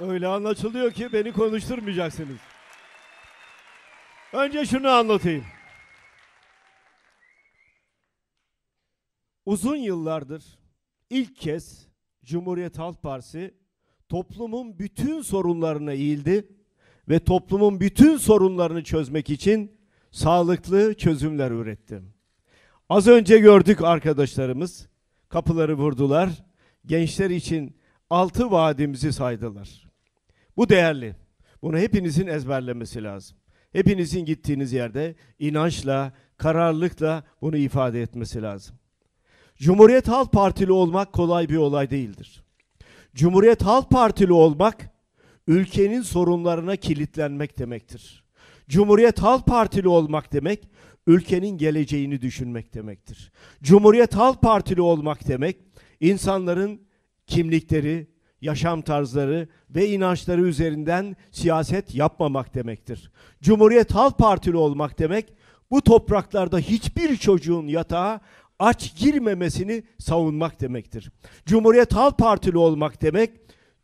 Öyle anlaşılıyor ki beni konuşturmayacaksınız. Önce şunu anlatayım. Uzun yıllardır ilk kez Cumhuriyet Halk Partisi toplumun bütün sorunlarına eğildi ve toplumun bütün sorunlarını çözmek için sağlıklı çözümler üretti. Az önce gördük arkadaşlarımız kapıları vurdular. Gençler için altı vaadimizi saydılar. Bu değerli. Bunu hepinizin ezberlemesi lazım. Hepinizin gittiğiniz yerde inançla, kararlılıkla bunu ifade etmesi lazım. Cumhuriyet Halk Partili olmak kolay bir olay değildir. Cumhuriyet Halk Partili olmak ülkenin sorunlarına kilitlenmek demektir. Cumhuriyet Halk Partili olmak demek ülkenin geleceğini düşünmek demektir. Cumhuriyet Halk Partili olmak demek insanların kimlikleri, yaşam tarzları ve inançları üzerinden siyaset yapmamak demektir. Cumhuriyet Halk Partili olmak demek bu topraklarda hiçbir çocuğun yatağa aç girmemesini savunmak demektir. Cumhuriyet Halk Partili olmak demek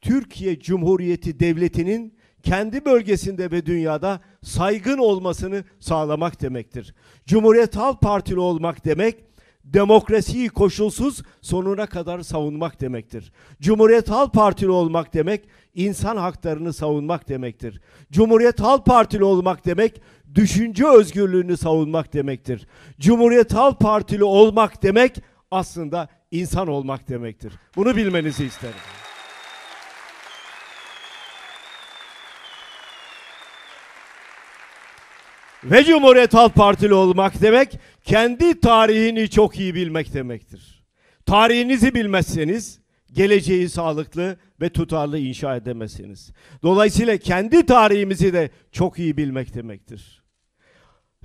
Türkiye Cumhuriyeti Devleti'nin kendi bölgesinde ve dünyada saygın olmasını sağlamak demektir. Cumhuriyet Halk Partili olmak demek demokrasiyi koşulsuz sonuna kadar savunmak demektir. Cumhuriyet Halk Partili olmak demek insan haklarını savunmak demektir. Cumhuriyet Halk Partili olmak demek düşünce özgürlüğünü savunmak demektir. Cumhuriyet Halk Partili olmak demek aslında insan olmak demektir. Bunu bilmenizi isterim. ve Cumhuriyet Halk Partili olmak demek kendi tarihini çok iyi bilmek demektir. Tarihinizi bilmezseniz geleceği sağlıklı ve tutarlı inşa edemezsiniz. Dolayısıyla kendi tarihimizi de çok iyi bilmek demektir.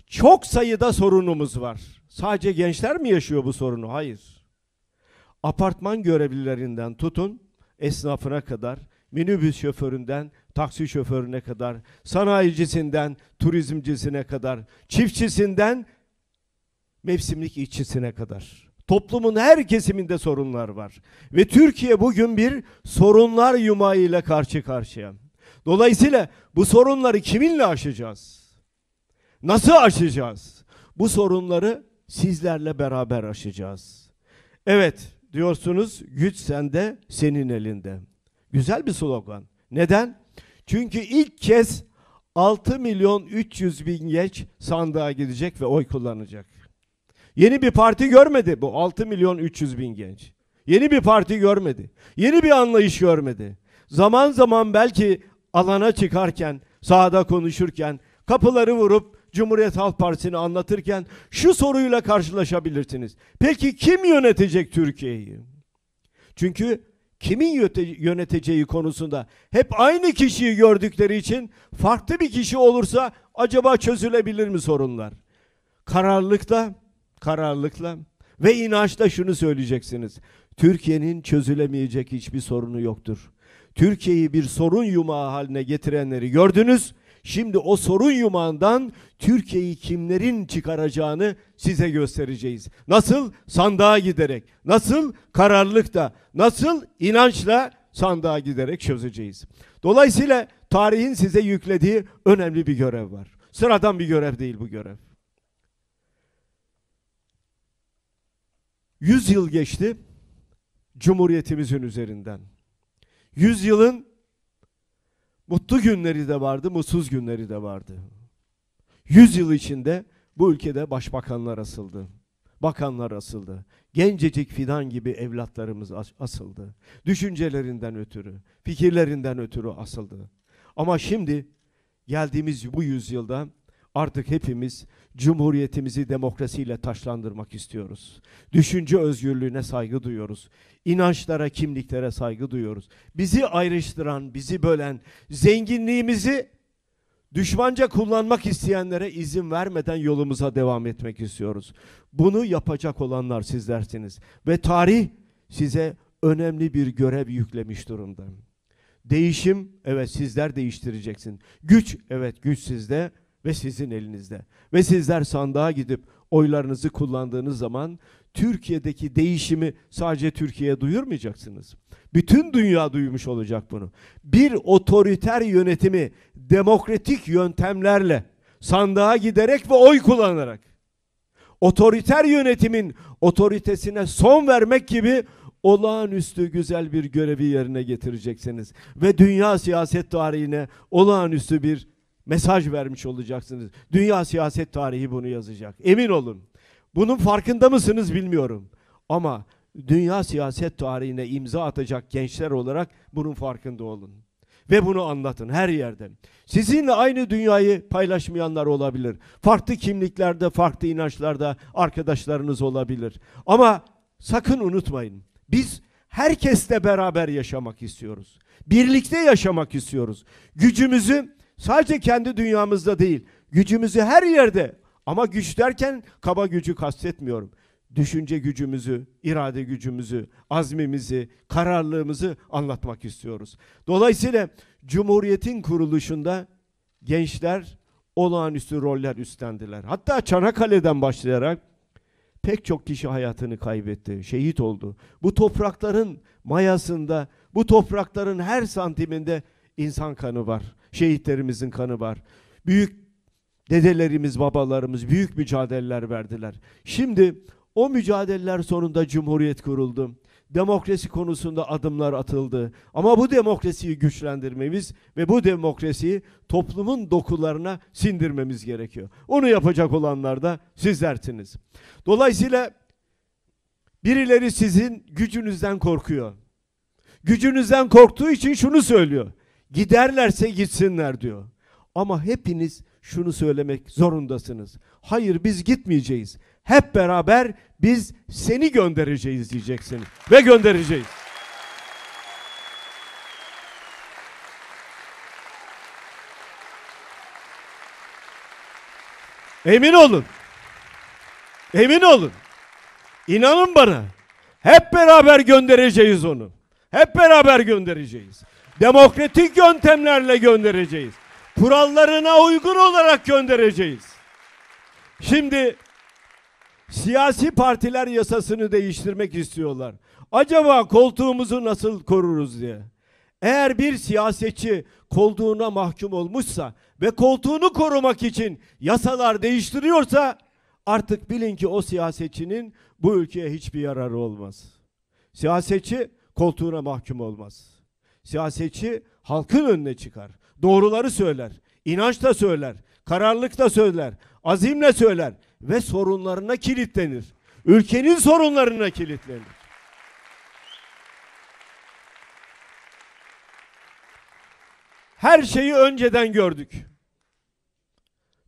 Çok sayıda sorunumuz var. Sadece gençler mi yaşıyor bu sorunu? Hayır. Apartman görevlilerinden tutun esnafına kadar minibüs şoföründen taksi şoförüne kadar, sanayicisinden turizmcisine kadar, çiftçisinden mevsimlik işçisine kadar. Toplumun her kesiminde sorunlar var ve Türkiye bugün bir sorunlar yumağı ile karşı karşıya. Dolayısıyla bu sorunları kiminle aşacağız? Nasıl aşacağız? Bu sorunları sizlerle beraber aşacağız. Evet diyorsunuz güç sende, senin elinde. Güzel bir slogan. Neden? Çünkü ilk kez 6 milyon 300 bin genç sandığa gidecek ve oy kullanacak. Yeni bir parti görmedi bu 6 milyon 300 bin genç. Yeni bir parti görmedi. Yeni bir anlayış görmedi. Zaman zaman belki alana çıkarken, sahada konuşurken, kapıları vurup Cumhuriyet Halk Partisi'ni anlatırken şu soruyla karşılaşabilirsiniz. Peki kim yönetecek Türkiye'yi? Çünkü kimin yöneteceği konusunda hep aynı kişiyi gördükleri için farklı bir kişi olursa acaba çözülebilir mi sorunlar? Kararlılıkla, kararlılıkla ve inançla şunu söyleyeceksiniz. Türkiye'nin çözülemeyecek hiçbir sorunu yoktur. Türkiye'yi bir sorun yumağı haline getirenleri gördünüz Şimdi o sorun yumağından Türkiye'yi kimlerin çıkaracağını size göstereceğiz. Nasıl? Sandığa giderek. Nasıl? Kararlılıkla. Nasıl? inançla sandığa giderek çözeceğiz. Dolayısıyla tarihin size yüklediği önemli bir görev var. Sıradan bir görev değil bu görev. Yüz yıl geçti Cumhuriyetimizin üzerinden. Yüzyılın Mutlu günleri de vardı, mutsuz günleri de vardı. Yüz yıl içinde bu ülkede başbakanlar asıldı. Bakanlar asıldı. Gencecik fidan gibi evlatlarımız asıldı. Düşüncelerinden ötürü, fikirlerinden ötürü asıldı. Ama şimdi geldiğimiz bu yüzyılda Artık hepimiz cumhuriyetimizi demokrasiyle taşlandırmak istiyoruz. Düşünce özgürlüğüne saygı duyuyoruz. İnançlara, kimliklere saygı duyuyoruz. Bizi ayrıştıran, bizi bölen, zenginliğimizi düşmanca kullanmak isteyenlere izin vermeden yolumuza devam etmek istiyoruz. Bunu yapacak olanlar sizlersiniz ve tarih size önemli bir görev yüklemiş durumda. Değişim evet sizler değiştireceksin. Güç evet güç sizde ve sizin elinizde. Ve sizler sandığa gidip oylarınızı kullandığınız zaman Türkiye'deki değişimi sadece Türkiye'ye duyurmayacaksınız. Bütün dünya duymuş olacak bunu. Bir otoriter yönetimi demokratik yöntemlerle sandığa giderek ve oy kullanarak otoriter yönetimin otoritesine son vermek gibi olağanüstü güzel bir görevi yerine getireceksiniz ve dünya siyaset tarihine olağanüstü bir mesaj vermiş olacaksınız. Dünya siyaset tarihi bunu yazacak. Emin olun. Bunun farkında mısınız bilmiyorum. Ama dünya siyaset tarihine imza atacak gençler olarak bunun farkında olun. Ve bunu anlatın her yerde. Sizinle aynı dünyayı paylaşmayanlar olabilir. Farklı kimliklerde, farklı inançlarda arkadaşlarınız olabilir. Ama sakın unutmayın. Biz herkesle beraber yaşamak istiyoruz. Birlikte yaşamak istiyoruz. Gücümüzü Sadece kendi dünyamızda değil, gücümüzü her yerde ama güç derken kaba gücü kastetmiyorum. Düşünce gücümüzü, irade gücümüzü, azmimizi, kararlılığımızı anlatmak istiyoruz. Dolayısıyla Cumhuriyet'in kuruluşunda gençler olağanüstü roller üstlendiler. Hatta Çanakkale'den başlayarak pek çok kişi hayatını kaybetti, şehit oldu. Bu toprakların mayasında, bu toprakların her santiminde insan kanı var şehitlerimizin kanı var. Büyük dedelerimiz, babalarımız büyük mücadeleler verdiler. Şimdi o mücadeleler sonunda cumhuriyet kuruldu. Demokrasi konusunda adımlar atıldı. Ama bu demokrasiyi güçlendirmemiz ve bu demokrasiyi toplumun dokularına sindirmemiz gerekiyor. Onu yapacak olanlar da sizlersiniz. Dolayısıyla birileri sizin gücünüzden korkuyor. Gücünüzden korktuğu için şunu söylüyor. Giderlerse gitsinler diyor. Ama hepiniz şunu söylemek zorundasınız. Hayır biz gitmeyeceğiz. Hep beraber biz seni göndereceğiz diyeceksin Ve göndereceğiz. Emin olun. Emin olun. İnanın bana. Hep beraber göndereceğiz onu. Hep beraber göndereceğiz. Demokratik yöntemlerle göndereceğiz. Kurallarına uygun olarak göndereceğiz. Şimdi siyasi partiler yasasını değiştirmek istiyorlar. Acaba koltuğumuzu nasıl koruruz diye. Eğer bir siyasetçi koltuğuna mahkum olmuşsa ve koltuğunu korumak için yasalar değiştiriyorsa artık bilin ki o siyasetçinin bu ülkeye hiçbir yararı olmaz. Siyasetçi koltuğuna mahkum olmaz. Siyasetçi halkın önüne çıkar. Doğruları söyler. inançla söyler. Kararlılıkla söyler. Azimle söyler. Ve sorunlarına kilitlenir. Ülkenin sorunlarına kilitlenir. Her şeyi önceden gördük.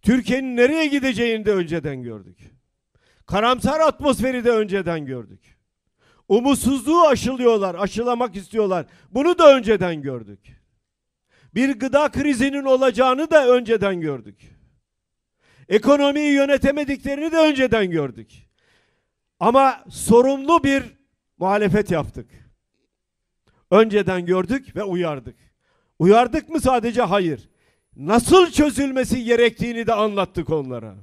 Türkiye'nin nereye gideceğini de önceden gördük. Karamsar atmosferi de önceden gördük. Umutsuzluğu aşılıyorlar, aşılamak istiyorlar. Bunu da önceden gördük. Bir gıda krizinin olacağını da önceden gördük. Ekonomiyi yönetemediklerini de önceden gördük. Ama sorumlu bir muhalefet yaptık. Önceden gördük ve uyardık. Uyardık mı sadece? Hayır. Nasıl çözülmesi gerektiğini de anlattık onlara.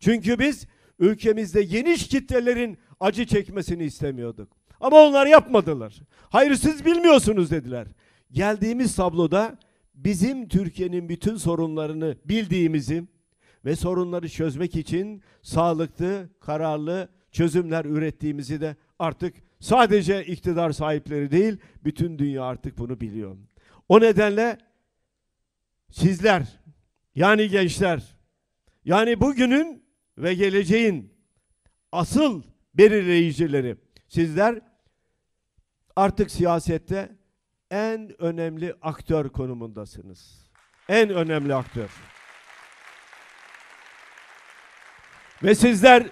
Çünkü biz ülkemizde geniş kitlelerin acı çekmesini istemiyorduk. Ama onlar yapmadılar. Hayır siz bilmiyorsunuz dediler. Geldiğimiz tabloda bizim Türkiye'nin bütün sorunlarını bildiğimizi ve sorunları çözmek için sağlıklı, kararlı çözümler ürettiğimizi de artık sadece iktidar sahipleri değil, bütün dünya artık bunu biliyor. O nedenle sizler, yani gençler, yani bugünün ve geleceğin asıl belirleyicileri. Sizler artık siyasette en önemli aktör konumundasınız. En önemli aktör. Ve sizler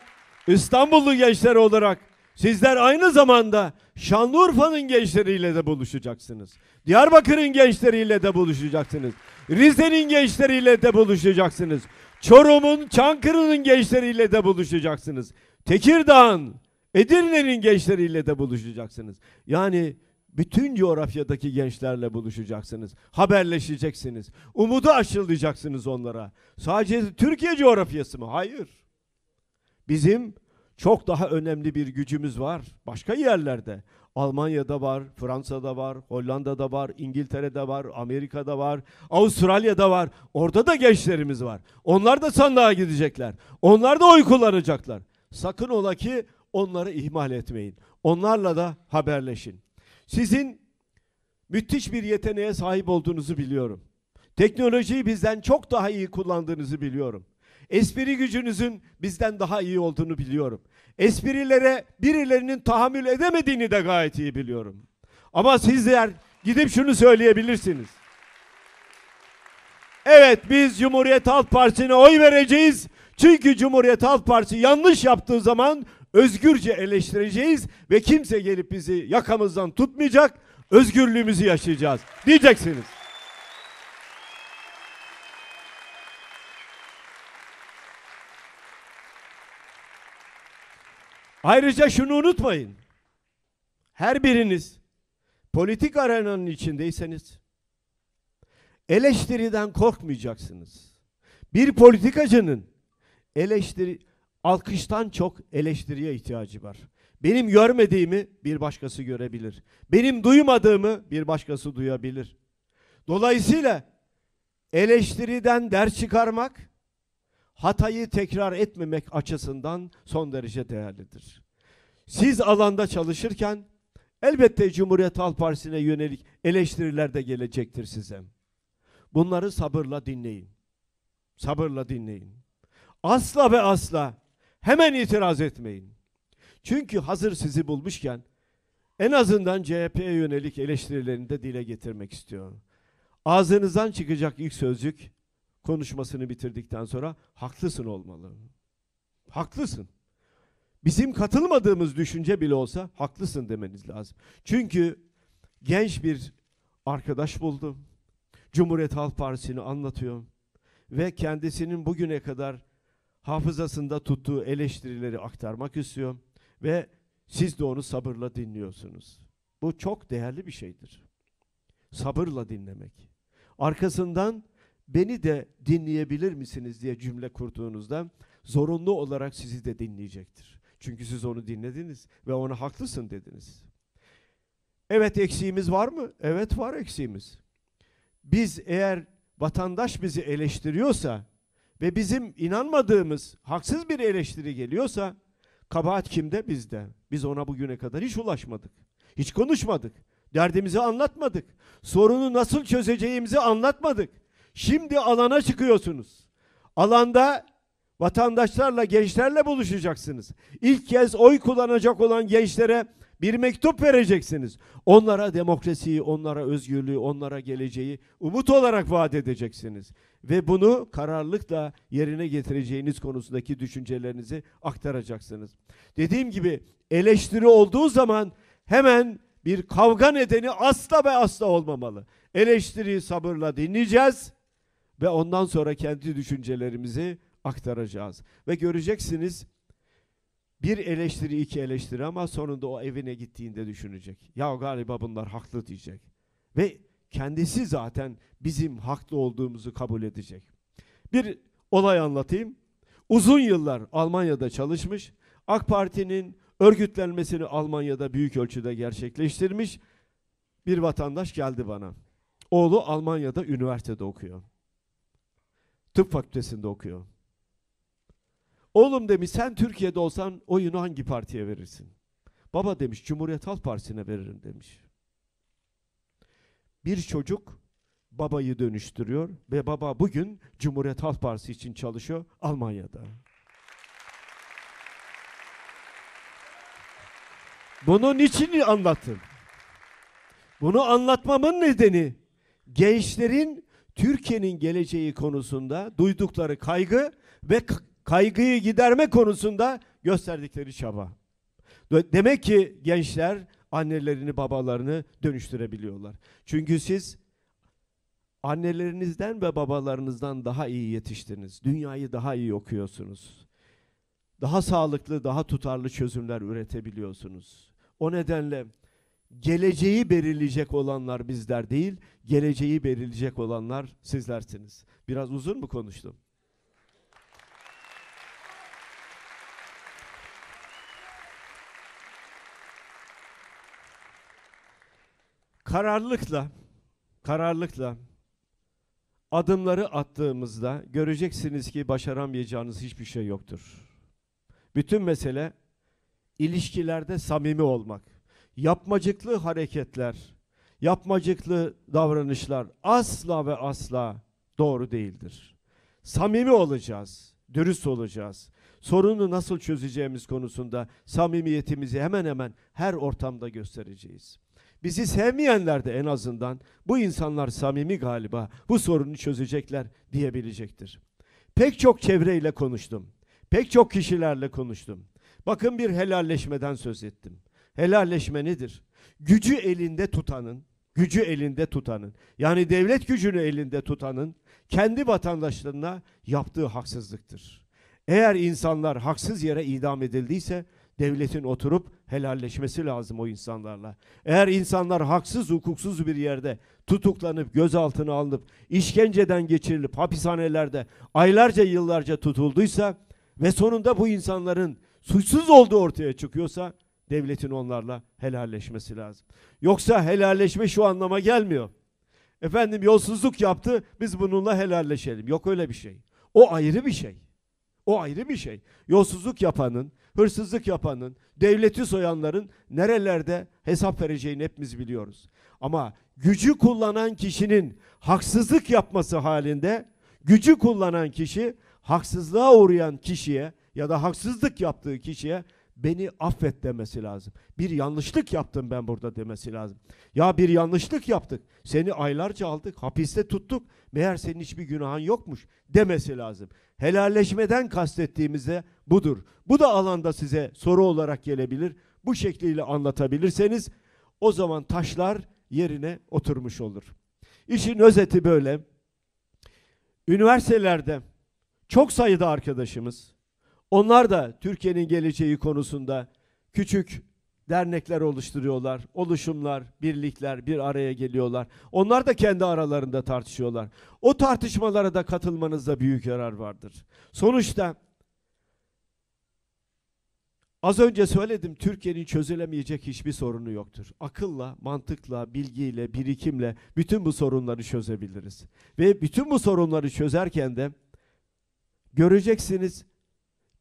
İstanbullu gençler olarak sizler aynı zamanda Şanlıurfa'nın gençleriyle de buluşacaksınız. Diyarbakır'ın gençleriyle de buluşacaksınız. Rize'nin gençleriyle de buluşacaksınız. Çorum'un, Çankırı'nın gençleriyle de buluşacaksınız. Tekirdağ'ın, Edirne'nin gençleriyle de buluşacaksınız. Yani bütün coğrafyadaki gençlerle buluşacaksınız. Haberleşeceksiniz. Umudu aşılayacaksınız onlara. Sadece Türkiye coğrafyası mı? Hayır. Bizim çok daha önemli bir gücümüz var başka yerlerde. Almanya'da var, Fransa'da var, Hollanda'da var, İngiltere'de var, Amerika'da var, Avustralya'da var. Orada da gençlerimiz var. Onlar da sandığa gidecekler. Onlar da oy kullanacaklar. Sakın ola ki onları ihmal etmeyin. Onlarla da haberleşin. Sizin müthiş bir yeteneğe sahip olduğunuzu biliyorum. Teknolojiyi bizden çok daha iyi kullandığınızı biliyorum. Espri gücünüzün bizden daha iyi olduğunu biliyorum. Esprilere birilerinin tahammül edemediğini de gayet iyi biliyorum. Ama sizler gidip şunu söyleyebilirsiniz. Evet biz Cumhuriyet Halk Partisi'ne oy vereceğiz çünkü Cumhuriyet Halk Partisi yanlış yaptığı zaman özgürce eleştireceğiz ve kimse gelip bizi yakamızdan tutmayacak, özgürlüğümüzü yaşayacağız diyeceksiniz. Ayrıca şunu unutmayın. Her biriniz politik arenanın içindeyseniz eleştiriden korkmayacaksınız. Bir politikacının eleştiri alkıştan çok eleştiriye ihtiyacı var. Benim görmediğimi bir başkası görebilir. Benim duymadığımı bir başkası duyabilir. Dolayısıyla eleştiriden ders çıkarmak hatayı tekrar etmemek açısından son derece değerlidir. Siz alanda çalışırken elbette Cumhuriyet Halk Partisi'ne yönelik eleştiriler de gelecektir size. Bunları sabırla dinleyin. Sabırla dinleyin. Asla ve asla hemen itiraz etmeyin. Çünkü hazır sizi bulmuşken en azından CHP'ye yönelik eleştirilerini de dile getirmek istiyorum. Ağzınızdan çıkacak ilk sözcük konuşmasını bitirdikten sonra haklısın olmalı. Haklısın. Bizim katılmadığımız düşünce bile olsa haklısın demeniz lazım. Çünkü genç bir arkadaş buldum. Cumhuriyet Halk Partisi'ni anlatıyor ve kendisinin bugüne kadar hafızasında tuttuğu eleştirileri aktarmak istiyor ve siz de onu sabırla dinliyorsunuz. Bu çok değerli bir şeydir. Sabırla dinlemek. Arkasından beni de dinleyebilir misiniz diye cümle kurduğunuzda zorunlu olarak sizi de dinleyecektir. Çünkü siz onu dinlediniz ve ona haklısın dediniz. Evet eksiğimiz var mı? Evet var eksiğimiz. Biz eğer vatandaş bizi eleştiriyorsa ve bizim inanmadığımız haksız bir eleştiri geliyorsa kabahat kimde? Bizde. Biz ona bugüne kadar hiç ulaşmadık. Hiç konuşmadık. Derdimizi anlatmadık. Sorunu nasıl çözeceğimizi anlatmadık. Şimdi alana çıkıyorsunuz. Alanda vatandaşlarla, gençlerle buluşacaksınız. İlk kez oy kullanacak olan gençlere bir mektup vereceksiniz. Onlara demokrasiyi, onlara özgürlüğü, onlara geleceği umut olarak vaat edeceksiniz. Ve bunu kararlılıkla yerine getireceğiniz konusundaki düşüncelerinizi aktaracaksınız. Dediğim gibi eleştiri olduğu zaman hemen bir kavga nedeni asla ve asla olmamalı. Eleştiriyi sabırla dinleyeceğiz ve ondan sonra kendi düşüncelerimizi aktaracağız. Ve göreceksiniz bir eleştiri iki eleştiri ama sonunda o evine gittiğinde düşünecek. Ya galiba bunlar haklı diyecek. Ve kendisi zaten bizim haklı olduğumuzu kabul edecek. Bir olay anlatayım. Uzun yıllar Almanya'da çalışmış. AK Parti'nin örgütlenmesini Almanya'da büyük ölçüde gerçekleştirmiş. Bir vatandaş geldi bana. Oğlu Almanya'da üniversitede okuyor. Tıp fakültesinde okuyor. Oğlum demiş sen Türkiye'de olsan oyunu hangi partiye verirsin? Baba demiş Cumhuriyet Halk Partisi'ne veririm demiş. Bir çocuk babayı dönüştürüyor ve baba bugün Cumhuriyet Halk Partisi için çalışıyor Almanya'da. Bunun için anlattım. Bunu anlatmamın nedeni gençlerin Türkiye'nin geleceği konusunda duydukları kaygı ve kaygıyı giderme konusunda gösterdikleri çaba. Demek ki gençler annelerini, babalarını dönüştürebiliyorlar. Çünkü siz annelerinizden ve babalarınızdan daha iyi yetiştiniz. Dünyayı daha iyi okuyorsunuz. Daha sağlıklı, daha tutarlı çözümler üretebiliyorsunuz. O nedenle geleceği belirleyecek olanlar bizler değil, geleceği belirleyecek olanlar sizlersiniz. Biraz uzun mu konuştum? kararlılıkla kararlılıkla adımları attığımızda göreceksiniz ki başaramayacağınız hiçbir şey yoktur. Bütün mesele ilişkilerde samimi olmak. Yapmacıklı hareketler, yapmacıklı davranışlar asla ve asla doğru değildir. Samimi olacağız, dürüst olacağız sorunu nasıl çözeceğimiz konusunda samimiyetimizi hemen hemen her ortamda göstereceğiz. Bizi sevmeyenler de en azından bu insanlar samimi galiba bu sorunu çözecekler diyebilecektir. Pek çok çevreyle konuştum. Pek çok kişilerle konuştum. Bakın bir helalleşmeden söz ettim. Helalleşme nedir? Gücü elinde tutanın, gücü elinde tutanın, yani devlet gücünü elinde tutanın kendi vatandaşlarına yaptığı haksızlıktır. Eğer insanlar haksız yere idam edildiyse devletin oturup helalleşmesi lazım o insanlarla. Eğer insanlar haksız hukuksuz bir yerde tutuklanıp gözaltına alınıp işkenceden geçirilip hapishanelerde aylarca yıllarca tutulduysa ve sonunda bu insanların suçsuz olduğu ortaya çıkıyorsa devletin onlarla helalleşmesi lazım. Yoksa helalleşme şu anlama gelmiyor. Efendim yolsuzluk yaptı biz bununla helalleşelim. Yok öyle bir şey. O ayrı bir şey. O ayrı bir şey. Yolsuzluk yapanın, hırsızlık yapanın, devleti soyanların nerelerde hesap vereceğini hepimiz biliyoruz. Ama gücü kullanan kişinin haksızlık yapması halinde gücü kullanan kişi haksızlığa uğrayan kişiye ya da haksızlık yaptığı kişiye beni affet demesi lazım. Bir yanlışlık yaptım ben burada demesi lazım. Ya bir yanlışlık yaptık. Seni aylarca aldık, hapiste tuttuk. Meğer senin hiçbir günahın yokmuş demesi lazım. Helalleşmeden kastettiğimizde budur. Bu da alanda size soru olarak gelebilir. Bu şekliyle anlatabilirseniz o zaman taşlar yerine oturmuş olur. İşin özeti böyle. Üniversitelerde çok sayıda arkadaşımız onlar da Türkiye'nin geleceği konusunda küçük dernekler oluşturuyorlar, oluşumlar, birlikler bir araya geliyorlar. Onlar da kendi aralarında tartışıyorlar. O tartışmalara da katılmanızda büyük yarar vardır. Sonuçta az önce söyledim Türkiye'nin çözülemeyecek hiçbir sorunu yoktur. Akılla, mantıkla, bilgiyle, birikimle bütün bu sorunları çözebiliriz. Ve bütün bu sorunları çözerken de göreceksiniz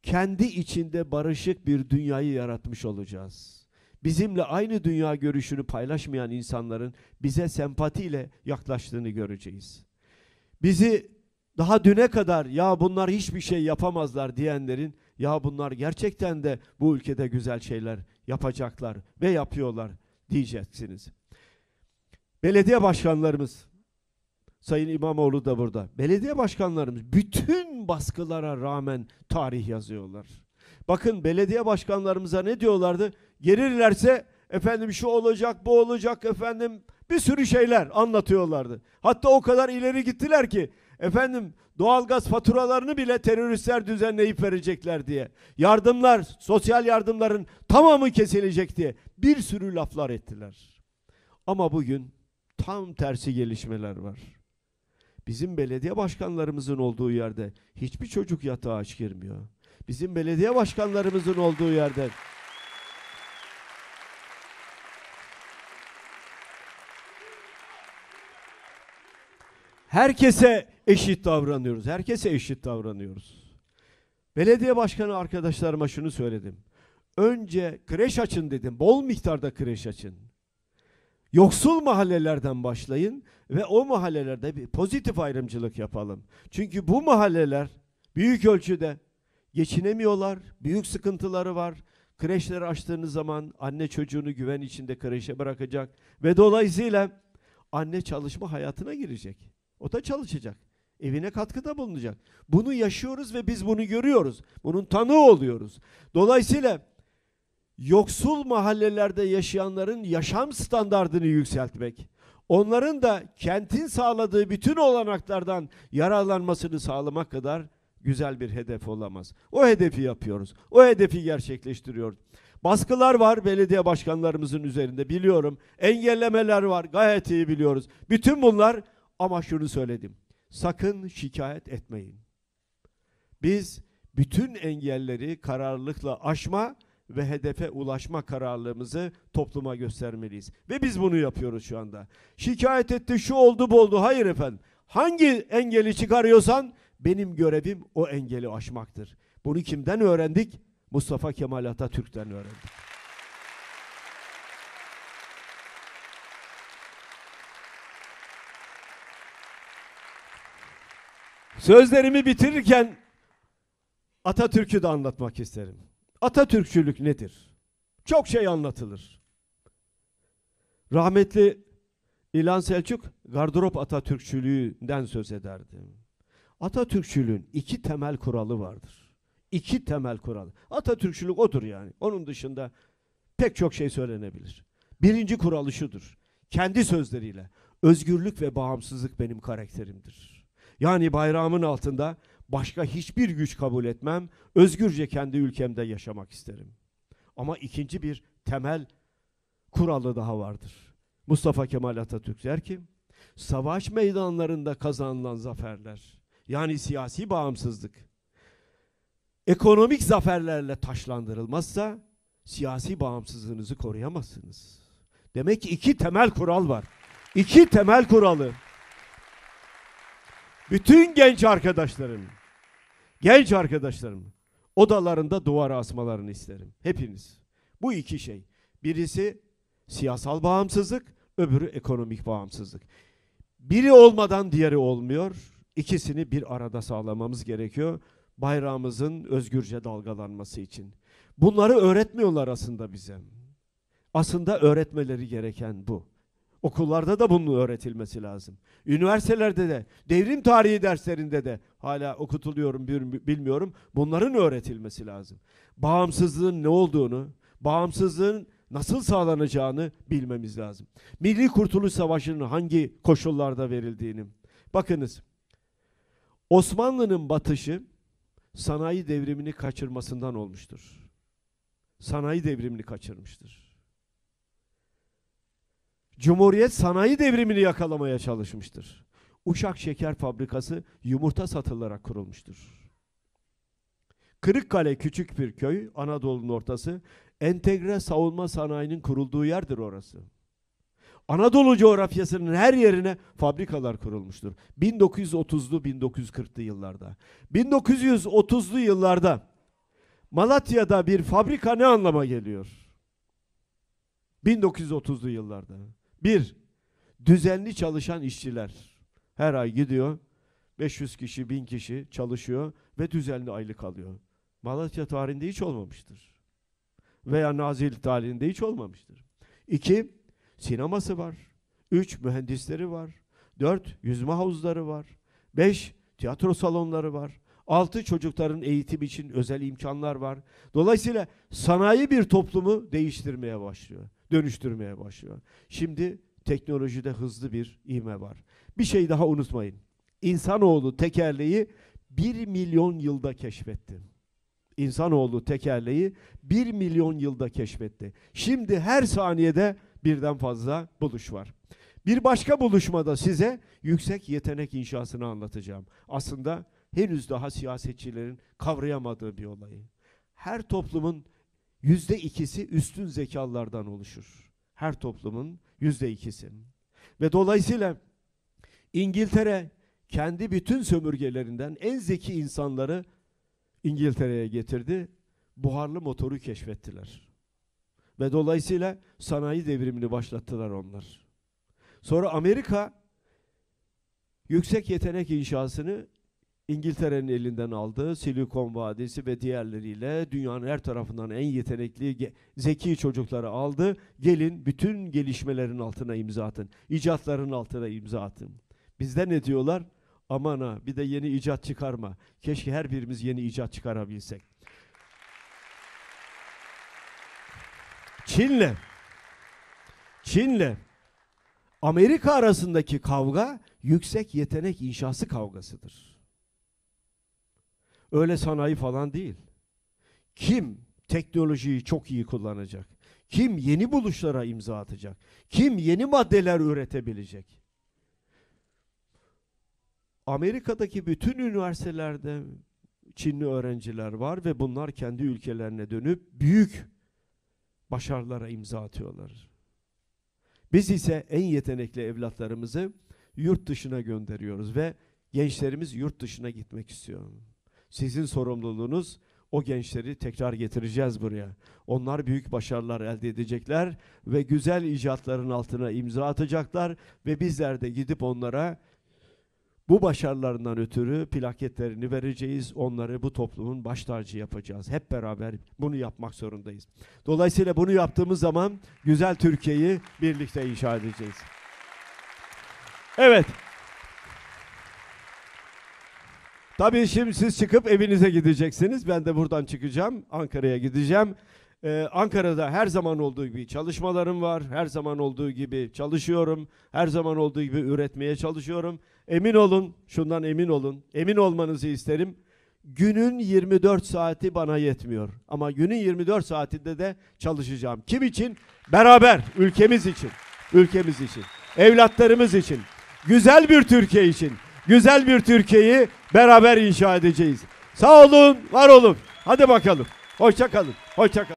kendi içinde barışık bir dünyayı yaratmış olacağız. Bizimle aynı dünya görüşünü paylaşmayan insanların bize sempatiyle yaklaştığını göreceğiz. Bizi daha düne kadar ya bunlar hiçbir şey yapamazlar diyenlerin ya bunlar gerçekten de bu ülkede güzel şeyler yapacaklar ve yapıyorlar diyeceksiniz. Belediye başkanlarımız Sayın İmamoğlu da burada. Belediye başkanlarımız bütün baskılara rağmen tarih yazıyorlar. Bakın belediye başkanlarımıza ne diyorlardı? Gelirlerse efendim şu olacak, bu olacak efendim bir sürü şeyler anlatıyorlardı. Hatta o kadar ileri gittiler ki efendim doğalgaz faturalarını bile teröristler düzenleyip verecekler diye. Yardımlar, sosyal yardımların tamamı kesilecek diye bir sürü laflar ettiler. Ama bugün tam tersi gelişmeler var. Bizim belediye başkanlarımızın olduğu yerde hiçbir çocuk yatağa aç girmiyor. Bizim belediye başkanlarımızın olduğu yerde herkese eşit davranıyoruz. Herkese eşit davranıyoruz. Belediye başkanı arkadaşlarıma şunu söyledim. Önce kreş açın dedim. Bol miktarda kreş açın. Yoksul mahallelerden başlayın ve o mahallelerde bir pozitif ayrımcılık yapalım. Çünkü bu mahalleler büyük ölçüde geçinemiyorlar, büyük sıkıntıları var. Kreşleri açtığınız zaman anne çocuğunu güven içinde kreşe bırakacak ve dolayısıyla anne çalışma hayatına girecek. O da çalışacak. Evine katkıda bulunacak. Bunu yaşıyoruz ve biz bunu görüyoruz. Bunun tanığı oluyoruz. Dolayısıyla yoksul mahallelerde yaşayanların yaşam standartını yükseltmek, onların da kentin sağladığı bütün olanaklardan yararlanmasını sağlamak kadar güzel bir hedef olamaz. O hedefi yapıyoruz. O hedefi gerçekleştiriyoruz. Baskılar var belediye başkanlarımızın üzerinde biliyorum. Engellemeler var gayet iyi biliyoruz. Bütün bunlar ama şunu söyledim. Sakın şikayet etmeyin. Biz bütün engelleri kararlılıkla aşma ve hedefe ulaşma kararlılığımızı topluma göstermeliyiz. Ve biz bunu yapıyoruz şu anda. Şikayet etti şu oldu bu oldu. Hayır efendim. Hangi engeli çıkarıyorsan benim görevim o engeli aşmaktır. Bunu kimden öğrendik? Mustafa Kemal Atatürk'ten öğrendik. Sözlerimi bitirirken Atatürk'ü de anlatmak isterim. Atatürkçülük nedir? Çok şey anlatılır. Rahmetli İlhan Selçuk gardırop Atatürkçülüğünden söz ederdi. Atatürkçülüğün iki temel kuralı vardır. İki temel kuralı. Atatürkçülük odur yani. Onun dışında pek çok şey söylenebilir. Birinci kuralı şudur. Kendi sözleriyle özgürlük ve bağımsızlık benim karakterimdir. Yani bayrağımın altında Başka hiçbir güç kabul etmem. Özgürce kendi ülkemde yaşamak isterim. Ama ikinci bir temel kuralı daha vardır. Mustafa Kemal Atatürk der ki, savaş meydanlarında kazanılan zaferler, yani siyasi bağımsızlık, ekonomik zaferlerle taşlandırılmazsa siyasi bağımsızlığınızı koruyamazsınız. Demek ki iki temel kural var. İki temel kuralı. Bütün genç arkadaşlarım genç arkadaşlarım odalarında duvara asmalarını isterim. Hepiniz. Bu iki şey. Birisi siyasal bağımsızlık, öbürü ekonomik bağımsızlık. Biri olmadan diğeri olmuyor. İkisini bir arada sağlamamız gerekiyor bayrağımızın özgürce dalgalanması için. Bunları öğretmiyorlar aslında bize. Aslında öğretmeleri gereken bu. Okullarda da bunun öğretilmesi lazım. Üniversitelerde de, devrim tarihi derslerinde de hala okutuluyorum bilmiyorum. Bunların öğretilmesi lazım. Bağımsızlığın ne olduğunu, bağımsızlığın nasıl sağlanacağını bilmemiz lazım. Milli Kurtuluş Savaşı'nın hangi koşullarda verildiğini. Bakınız. Osmanlı'nın batışı sanayi devrimini kaçırmasından olmuştur. Sanayi devrimini kaçırmıştır. Cumhuriyet sanayi devrimini yakalamaya çalışmıştır. Uşak Şeker Fabrikası yumurta satılarak kurulmuştur. Kırıkkale küçük bir köy, Anadolu'nun ortası. Entegre savunma sanayinin kurulduğu yerdir orası. Anadolu coğrafyasının her yerine fabrikalar kurulmuştur. 1930'lu 1940'lı yıllarda. 1930'lu yıllarda Malatya'da bir fabrika ne anlama geliyor? 1930'lu yıllarda. Bir, düzenli çalışan işçiler. Her ay gidiyor, 500 kişi, 1000 kişi çalışıyor ve düzenli aylık alıyor. Malatya tarihinde hiç olmamıştır. Veya Nazil tarihinde hiç olmamıştır. İki, sineması var. Üç, mühendisleri var. Dört, yüzme havuzları var. Beş, tiyatro salonları var. Altı, çocukların eğitim için özel imkanlar var. Dolayısıyla sanayi bir toplumu değiştirmeye başlıyor dönüştürmeye başlıyor. Şimdi teknolojide hızlı bir ivme var. Bir şey daha unutmayın. İnsanoğlu tekerleği 1 milyon yılda keşfetti. İnsanoğlu tekerleği 1 milyon yılda keşfetti. Şimdi her saniyede birden fazla buluş var. Bir başka buluşmada size yüksek yetenek inşasını anlatacağım. Aslında henüz daha siyasetçilerin kavrayamadığı bir olayı. Her toplumun yüzde ikisi üstün zekalılardan oluşur. Her toplumun yüzde ikisi. Ve dolayısıyla İngiltere kendi bütün sömürgelerinden en zeki insanları İngiltere'ye getirdi. Buharlı motoru keşfettiler. Ve dolayısıyla sanayi devrimini başlattılar onlar. Sonra Amerika yüksek yetenek inşasını İngiltere'nin elinden aldı. Silikon Vadisi ve diğerleriyle dünyanın her tarafından en yetenekli, zeki çocukları aldı. Gelin bütün gelişmelerin altına imza atın. İcatların altına imza atın. Bizde ne diyorlar? Aman ha bir de yeni icat çıkarma. Keşke her birimiz yeni icat çıkarabilsek. Çin'le Çin'le Amerika arasındaki kavga yüksek yetenek inşası kavgasıdır. Öyle sanayi falan değil. Kim teknolojiyi çok iyi kullanacak? Kim yeni buluşlara imza atacak? Kim yeni maddeler üretebilecek? Amerika'daki bütün üniversitelerde Çinli öğrenciler var ve bunlar kendi ülkelerine dönüp büyük başarılara imza atıyorlar. Biz ise en yetenekli evlatlarımızı yurt dışına gönderiyoruz ve gençlerimiz yurt dışına gitmek istiyor. Sizin sorumluluğunuz o gençleri tekrar getireceğiz buraya. Onlar büyük başarılar elde edecekler ve güzel icatların altına imza atacaklar ve bizler de gidip onlara bu başarılarından ötürü plaketlerini vereceğiz. Onları bu toplumun baş tacı yapacağız. Hep beraber bunu yapmak zorundayız. Dolayısıyla bunu yaptığımız zaman güzel Türkiye'yi birlikte inşa edeceğiz. Evet. Tabii şimdi siz çıkıp evinize gideceksiniz. Ben de buradan çıkacağım. Ankara'ya gideceğim. Ee, Ankara'da her zaman olduğu gibi çalışmalarım var. Her zaman olduğu gibi çalışıyorum. Her zaman olduğu gibi üretmeye çalışıyorum. Emin olun, şundan emin olun. Emin olmanızı isterim. Günün 24 saati bana yetmiyor. Ama günün 24 saatinde de çalışacağım. Kim için? Beraber, ülkemiz için. Ülkemiz için, evlatlarımız için, güzel bir Türkiye için güzel bir Türkiye'yi beraber inşa edeceğiz. Sağ olun, var olun. Hadi bakalım. Hoşça kalın. Hoşça kalın.